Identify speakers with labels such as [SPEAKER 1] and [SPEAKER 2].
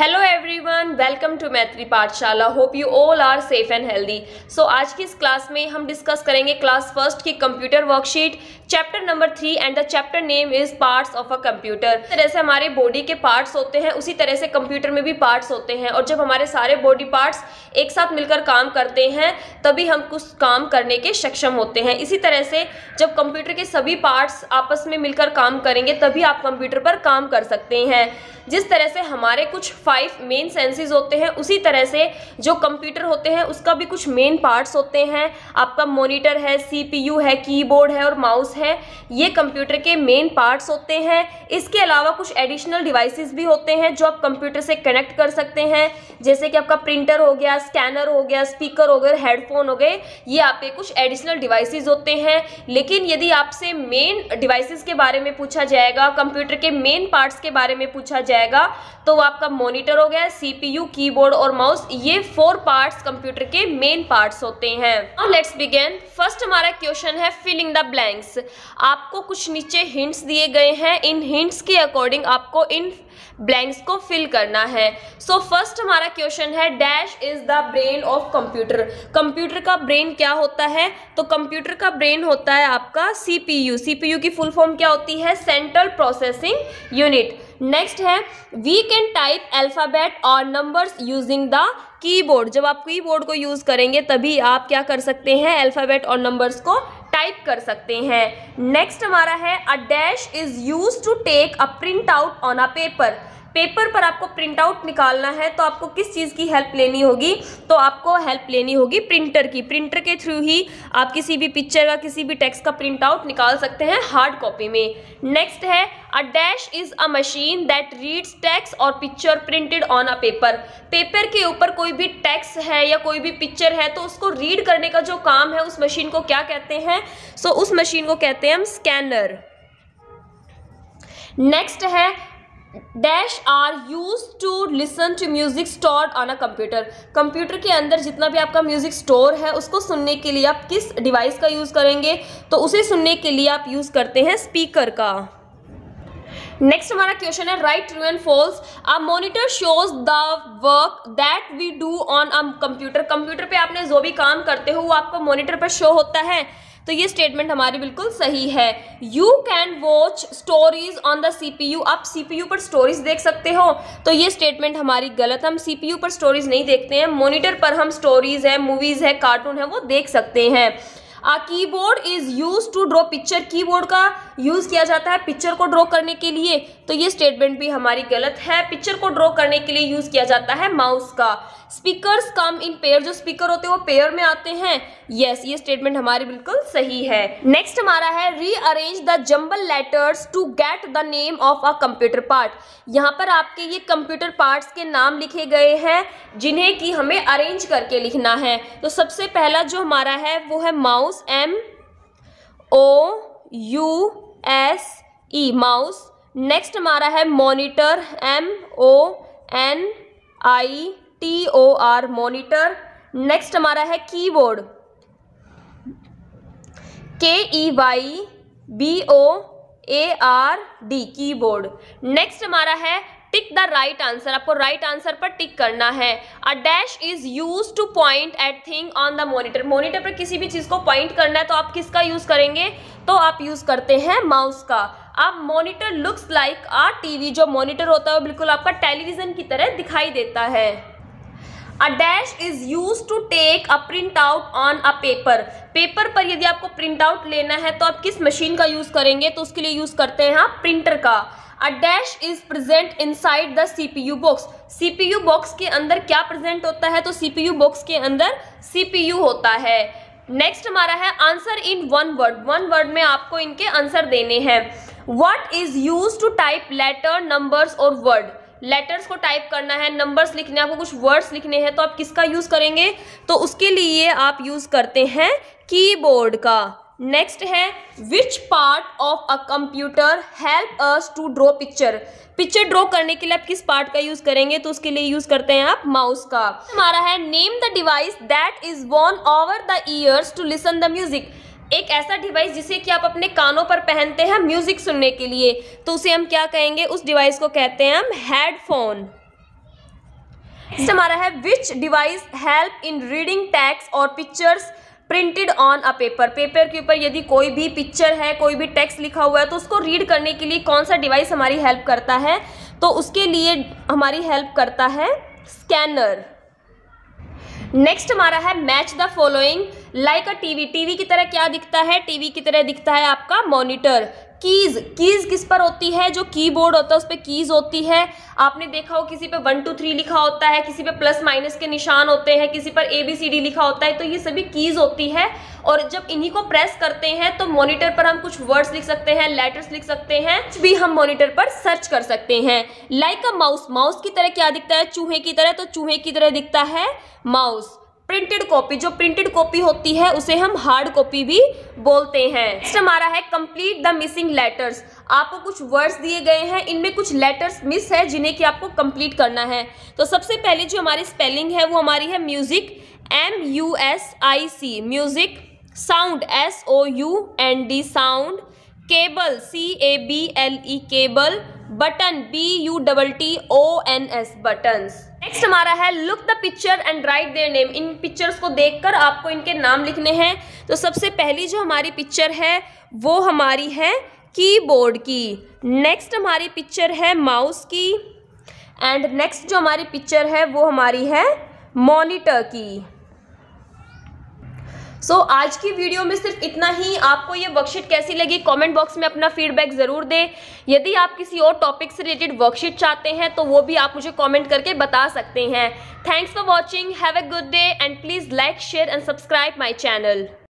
[SPEAKER 1] hello everyone welcome to Maitri Pathshala hope you all are safe and healthy so आज की इस class में हम डिस्कस करेंगे क्लास फर्स्ट की computer worksheet chapter number three and the chapter name is parts of a computer तरह से हमारे बॉडी के पार्ट्स होते हैं उसी तरह से कंप्यूटर में भी पार्ट्स होते हैं और जब हमारे सारे बॉडी पार्ट्स एक साथ मिलकर काम करते हैं तभी हम कुछ काम करने के सक्षम होते हैं इसी तरह से जब कंप्यूटर के सभी पार्ट्स आपस में मिलकर काम करेंगे तभी आप कंप्यूटर पर काम कर सकते हैं जिस तरह से हमारे कुछ फाइव मेन सेंसेस होते हैं उसी तरह से जो कंप्यूटर होते हैं उसका भी कुछ मेन पार्ट्स होते हैं आपका मोनिटर है सीपीयू है कीबोर्ड है और माउस है ये कंप्यूटर के मेन पार्ट्स होते हैं इसके अलावा कुछ एडिशनल डिवाइसेस भी होते हैं जो आप कंप्यूटर से कनेक्ट कर सकते हैं जैसे कि आपका प्रिंटर हो गया स्कैनर हो गया स्पीकर हो गया हेडफोन हो गए ये आपके कुछ एडिशनल डिवाइसेस होते हैं लेकिन यदि आपसे मेन डिवाइसेस के बारे में पूछा जाएगा कंप्यूटर के मेन पार्ट्स के बारे में पूछा जाएगा जाएगा तो वो आपका मॉनिटर हो गया सीपीयू कीबोर्ड और माउस ये फोर पार्ट्स कंप्यूटर के मेन पार्ट्स होते हैं और लेट्स बिगेन फर्स्ट हमारा क्वेश्चन है फिलिंग द ब्लैंक्स आपको कुछ नीचे हिंट्स दिए गए हैं इन हिंट्स के अकॉर्डिंग आपको इन ब्लैंक्स को फिल करना है सो so, फर्स्ट हमारा क्वेश्चन है dash is the brain of computer computer का ब्रेन क्या होता है तो कंप्यूटर का ब्रेन होता है आपका सीपीयू सीपीयू की फुल फॉर्म क्या होती है सेंट्रल प्रोसेसिंग यूनिट नेक्स्ट है वी कैन टाइप अल्फ़ाबेट और नंबर्स यूजिंग द कीबोर्ड जब आप कीबोर्ड को यूज़ करेंगे तभी आप क्या कर सकते हैं अल्फ़ाबेट और नंबर्स को टाइप कर सकते हैं नेक्स्ट हमारा है a dash is use to take a print out on a paper paper पर आपको प्रिंट आउट निकालना है तो आपको किस चीज़ की हेल्प लेनी होगी तो आपको हेल्प लेनी होगी प्रिंटर की प्रिंटर के थ्रू ही आप किसी भी पिक्चर का किसी भी टेक्स्ट का प्रिंट आउट निकाल सकते हैं हार्ड कॉपी में नेक्स्ट है a dash is a machine that reads text और picture printed on a paper paper के ऊपर कोई भी टेक्स है या कोई भी पिक्चर है तो उसको रीड करने का जो काम है उस मशीन को क्या कहते हैं सो so, उस मशीन को कहते हैं हम स्कैनर नेक्स्ट है dash are use to listen to music store on a computer computer के अंदर जितना भी आपका म्यूज़िक स्टोर है उसको सुनने के लिए आप किस डिवाइस का यूज़ करेंगे तो उसे सुनने के लिए आप यूज़ करते हैं स्पीकर का नेक्स्ट हमारा क्वेश्चन है right true and false a monitor shows the work that we do on a computer computer पे आपने जो भी काम करते हो वो आपको मोनिटर पर शो होता है तो ये स्टेटमेंट हमारी बिल्कुल सही है you can watch stories on the CPU आप सीपीयू पर स्टोरीज देख सकते हो तो ये स्टेटमेंट हमारी गलत हम सीपीयू पर स्टोरीज नहीं देखते हैं मोनिटर पर हम स्टोरीज है मूवीज है कार्टून है वो देख सकते हैं a keyboard is use to draw picture keyboard का यूज़ किया जाता है पिक्चर को ड्रॉ करने के लिए तो ये स्टेटमेंट भी हमारी गलत है पिक्चर को ड्रॉ करने के लिए यूज़ किया जाता है माउस का स्पीकर कम इन पेयर जो स्पीकर होते हैं वो पेयर में आते हैं यस yes, ये स्टेटमेंट हमारी बिल्कुल सही है नेक्स्ट हमारा है rearrange the jumble letters to get the name of a computer part यहाँ पर आपके ये कंप्यूटर पार्ट्स के नाम लिखे गए हैं जिन्हें कि हमें अरेंज करके लिखना है तो सबसे पहला जो हमारा है वो है mouse M O U S E mouse next हमारा है monitor M O N I T O R monitor next हमारा है keyboard K E Y B O A R D keyboard next हमारा है टिक द राइट आंसर आपको right right answer पर tick करना है a dash is use to point at thing on the monitor monitor पर किसी भी चीज़ को पॉइंट करना है तो आप किसका यूज़ करेंगे तो आप यूज़ करते हैं माउस का अब monitor looks like a TV जो मोनिटर होता है वो बिल्कुल आपका टेलीविज़न की तरह दिखाई देता है a dash is use to take a print out on a paper paper पर यदि आपको प्रिंट आउट लेना है तो आप किस मशीन का यूज़ करेंगे तो उसके लिए यूज़ करते हैं आप प्रिंटर का a dash is present inside the CPU box CPU box के अंदर क्या प्रेजेंट होता है तो सीपीयू बॉक्स के अंदर सीपीयू होता है नेक्स्ट हमारा है answer in one word one word में आपको इनके आंसर देने हैं what is use to type letter numbers और वर्ड लेटर्स को टाइप करना है नंबर्स लिखने आपको कुछ वर्ड्स लिखने हैं तो आप किसका यूज़ करेंगे तो उसके लिए आप यूज़ करते हैं कीबोर्ड का नेक्स्ट है which part of a computer help us to draw picture picture draw करने के लिए आप किस पार्ट का यूज करेंगे तो उसके लिए यूज करते हैं आप माउस का हमारा है name the device that is worn over the ears to listen the music एक ऐसा डिवाइस जिसे कि आप अपने कानों पर पहनते हैं म्यूजिक सुनने के लिए तो उसे हम क्या कहेंगे उस डिवाइस को कहते हैं हम हेडफोन हमारा है which device help in reading text और pictures printed on a paper paper के ऊपर यदि कोई भी पिक्चर है कोई भी टेक्स्ट लिखा हुआ है तो उसको रीड करने के लिए कौन सा डिवाइस हमारी हेल्प करता है तो उसके लिए हमारी हेल्प करता है स्कैनर नेक्स्ट हमारा है match the following like a TV TV की तरह क्या दिखता है टीवी की तरह दिखता है आपका मॉनिटर कीज़ कीज़ किस पर होती है जो कीबोर्ड होता है उस पर कीज़ होती है आपने देखा हो किसी पे वन टू थ्री लिखा होता है किसी पे प्लस माइनस के निशान होते हैं किसी पर ए बी सी डी लिखा होता है तो ये सभी कीज़ होती है और जब इन्हीं को प्रेस करते हैं तो मॉनिटर पर हम कुछ वर्ड्स लिख सकते हैं लेटर्स लिख सकते हैं भी हम मॉनिटर पर सर्च कर सकते हैं लाइक अ माउस माउस की तरह क्या दिखता है चूहे की तरह तो चूहे की तरह दिखता है माउस प्रिंटेड कॉपी जो प्रिंटेड कॉपी होती है उसे हम हार्ड कॉपी भी बोलते हैं नेक्स्ट हमारा है कंप्लीट द मिसिंग लेटर्स आपको कुछ वर्ड्स दिए गए हैं इनमें कुछ लेटर्स मिस है जिन्हें कि आपको कंप्लीट करना है तो सबसे पहले जो हमारी स्पेलिंग है वो हमारी है music M U S I C music sound S O U N D sound cable C A B L E cable button B U double T O N S button next हमारा है look the picture and write their name in pictures को देखकर आपको इनके नाम लिखने हैं तो सबसे पहली जो हमारी पिक्चर है वो हमारी है कीबोर्ड की नेक्स्ट हमारी पिक्चर है माउस की एंड नेक्स्ट जो हमारी पिक्चर है वो हमारी है मॉनिटर की सो so, आज की वीडियो में सिर्फ इतना ही आपको ये वर्कशीट कैसी लगी कमेंट बॉक्स में अपना फीडबैक ज़रूर दें यदि आप किसी और टॉपिक से रिलेटेड वर्कशीट चाहते हैं तो वो भी आप मुझे कमेंट करके बता सकते हैं thanks for watching have a good day and please like share and subscribe my channel